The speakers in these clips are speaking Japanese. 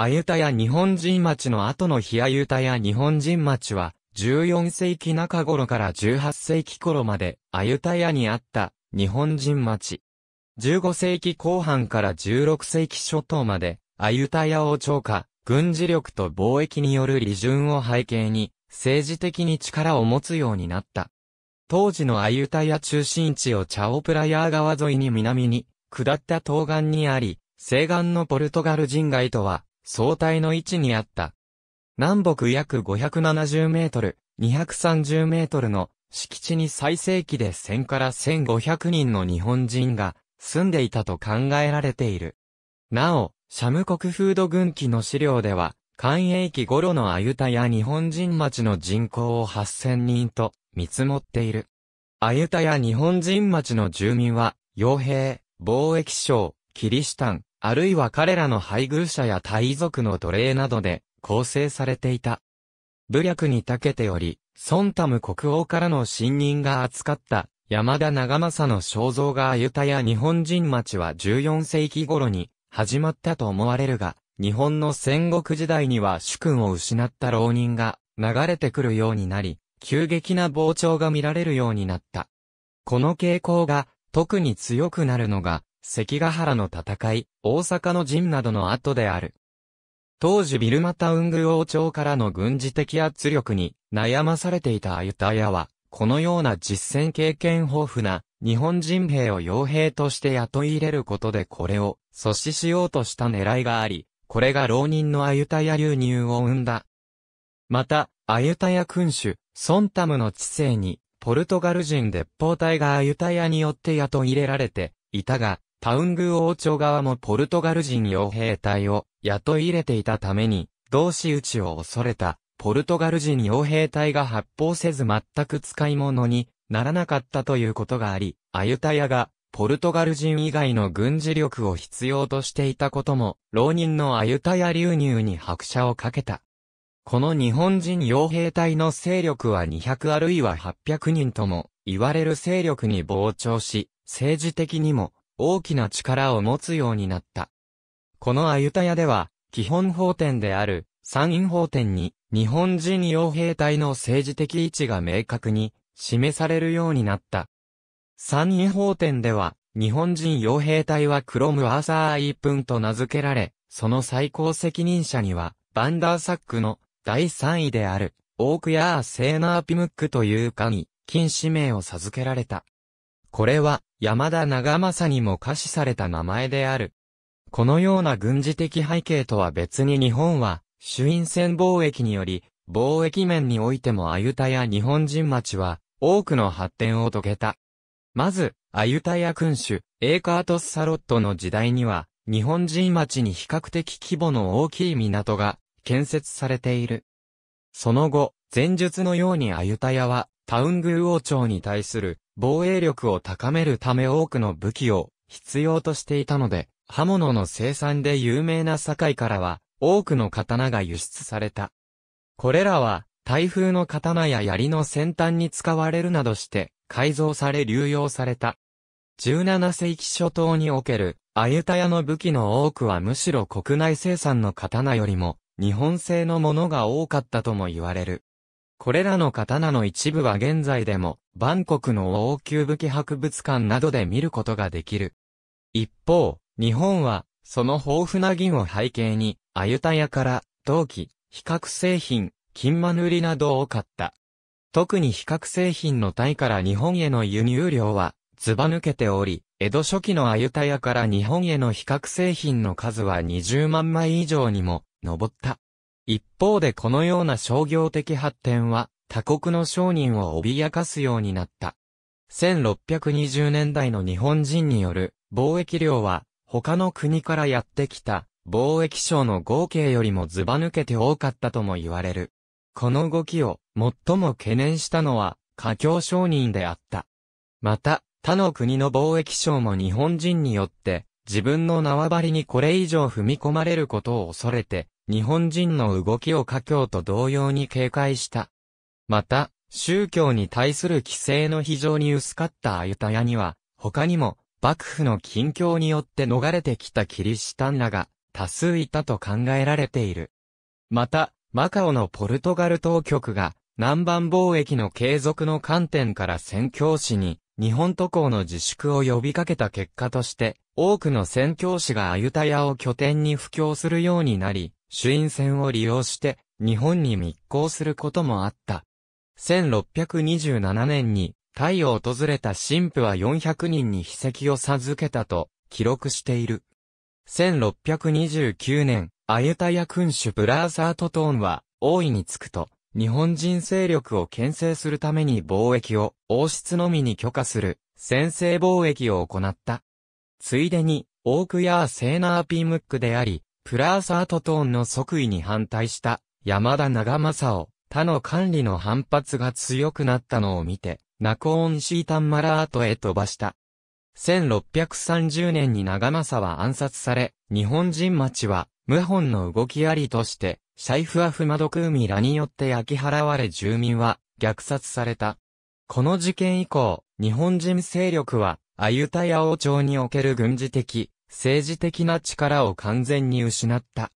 アユタヤ日本人町の後のヒアユタヤ日本人町は、14世紀中頃から18世紀頃まで、アユタヤにあった日本人町。15世紀後半から16世紀初頭まで、アユタヤ王朝下、軍事力と貿易による利潤を背景に、政治的に力を持つようになった。当時のアユタヤ中心地をチャオプラヤー川沿いに南に、下った東岸にあり、西岸のポルトガル人街とは、総体の位置にあった。南北約570メートル、230メートルの敷地に最盛期で1000から1500人の日本人が住んでいたと考えられている。なお、シャム国風土軍機の資料では、官営期頃のアユタや日本人町の人口を8000人と見積もっている。アユタや日本人町の住民は、傭兵、貿易商、キリシタン、あるいは彼らの配偶者や大族の奴隷などで構成されていた。武略に長けており、ソンタム国王からの信任が扱った山田長政の肖像がアユタや日本人町は14世紀頃に始まったと思われるが、日本の戦国時代には主君を失った浪人が流れてくるようになり、急激な膨張が見られるようになった。この傾向が特に強くなるのが関ヶ原の戦い、大阪の陣などの後である。当時ビルマタウング王朝からの軍事的圧力に悩まされていたアユタヤは、このような実戦経験豊富な日本人兵を傭兵として雇い入れることでこれを阻止しようとした狙いがあり、これが浪人のアユタヤ流入を生んだ。また、アユタヤ君主、ソンタムの知性に、ポルトガル人鉄砲隊がアユタヤによって雇い入れられていたが、タウング王朝側もポルトガル人傭兵隊を雇い入れていたために、同志打ちを恐れた、ポルトガル人傭兵隊が発砲せず全く使い物にならなかったということがあり、アユタヤがポルトガル人以外の軍事力を必要としていたことも、浪人のアユタヤ流入に拍車をかけた。この日本人傭兵隊の勢力は200あるいは800人とも言われる勢力に膨張し、政治的にも大きな力を持つようになった。このアユタヤでは、基本法典である参院法典に日本人傭兵隊の政治的位置が明確に示されるようになった。参院法典では日本人傭兵隊はクロムアーサー・イープンと名付けられ、その最高責任者にはバンダーサックの第三位であるオークヤー・セーナー・ピムックという課に禁止名を授けられた。これは、山田長政にも可視された名前である。このような軍事的背景とは別に日本は、朱印船貿易により、貿易面においてもアユタや日本人町は、多くの発展を遂げた。まず、アユタヤ君主、エーカートスサロットの時代には、日本人町に比較的規模の大きい港が建設されている。その後、前述のようにアユタヤは、タウングー王朝に対する防衛力を高めるため多くの武器を必要としていたので、刃物の生産で有名な堺からは、多くの刀が輸出された。これらは、台風の刀や槍の先端に使われるなどして、改造され流用された。17世紀初頭における、アユタヤの武器の多くはむしろ国内生産の刀よりも、日本製のものが多かったとも言われる。これらの刀の一部は現在でも、バンコクの王宮武器博物館などで見ることができる。一方、日本は、その豊富な銀を背景に、アユタヤから、陶器、比較製品、金マヌリなどを買った。特に比較製品のタイから日本への輸入量は、ずば抜けており、江戸初期のアユタヤから日本への比較製品の数は20万枚以上にも、上った。一方でこのような商業的発展は他国の商人を脅かすようになった。1620年代の日本人による貿易量は他の国からやってきた貿易商の合計よりもずば抜けて多かったとも言われる。この動きを最も懸念したのは華僑商人であった。また、他の国の貿易商も日本人によって自分の縄張りにこれ以上踏み込まれることを恐れて日本人の動きを華僑と同様に警戒した。また、宗教に対する規制の非常に薄かったアユタヤには、他にも、幕府の近況によって逃れてきたキリシタンらが多数いたと考えられている。また、マカオのポルトガル当局が南蛮貿易の継続の観点から宣教師に日本渡航の自粛を呼びかけた結果として多くの宣教師がアユタヤを拠点に布教するようになり、朱印船を利用して日本に密航することもあった。1627年にタイを訪れた神父は400人に秘跡を授けたと記録している。1629年、アユタヤ君主ブラーサートトーンは大いにつくと、日本人勢力を牽制するために貿易を王室のみに許可する先制貿易を行った。ついでに、オークやセーナーピームックであり、プラーサートトーンの即位に反対した山田長政を他の管理の反発が強くなったのを見て、ナコーンシータンマラートへ飛ばした。1630年に長政は暗殺され、日本人町は、謀反の動きありとして、シャイフアフマドクーミらによって焼き払われ住民は、虐殺された。この事件以降、日本人勢力は、アユタヤ王朝における軍事的、政治的な力を完全に失った。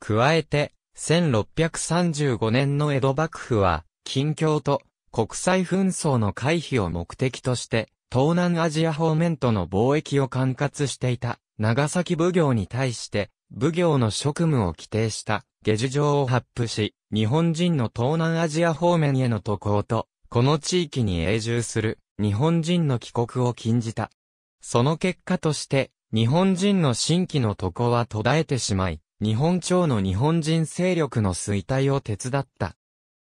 加えて、1635年の江戸幕府は、近況と国際紛争の回避を目的として、東南アジア方面との貿易を管轄していた長崎奉行に対して、奉行の職務を規定した下樹状を発布し、日本人の東南アジア方面への渡航と、この地域に永住する日本人の帰国を禁じた。その結果として、日本人の新規の床は途絶えてしまい、日本朝の日本人勢力の衰退を手伝った。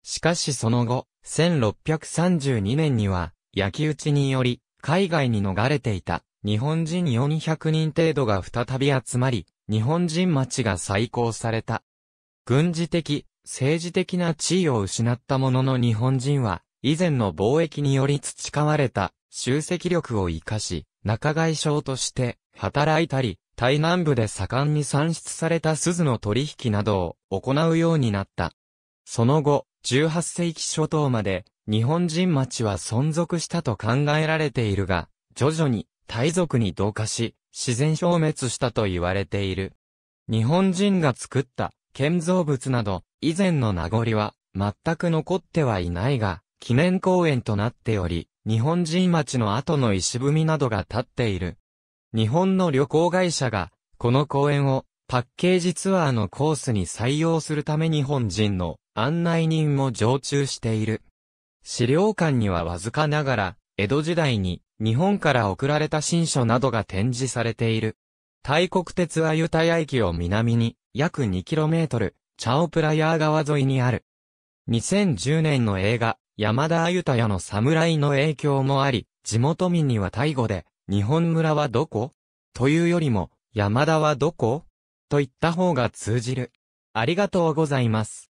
しかしその後、1632年には、焼き討ちにより、海外に逃れていた、日本人400人程度が再び集まり、日本人町が再興された。軍事的、政治的な地位を失ったものの日本人は、以前の貿易により培われた、集積力を活かし、仲買商として働いたり、台南部で盛んに産出された鈴の取引などを行うようになった。その後、18世紀初頭まで日本人町は存続したと考えられているが、徐々に大族に同化し、自然消滅したと言われている。日本人が作った建造物など以前の名残は全く残ってはいないが、記念公園となっており、日本人町の後の石踏みなどが立っている。日本の旅行会社が、この公園をパッケージツアーのコースに採用するため日本人の案内人も常駐している。資料館にはわずかながら、江戸時代に日本から送られた新書などが展示されている。大国鉄アユタヤ駅を南に約 2km、チャオプラヤー川沿いにある。2010年の映画、山田ゆ太やの侍の影響もあり、地元民にはタイ語で、日本村はどこというよりも、山田はどこと言った方が通じる。ありがとうございます。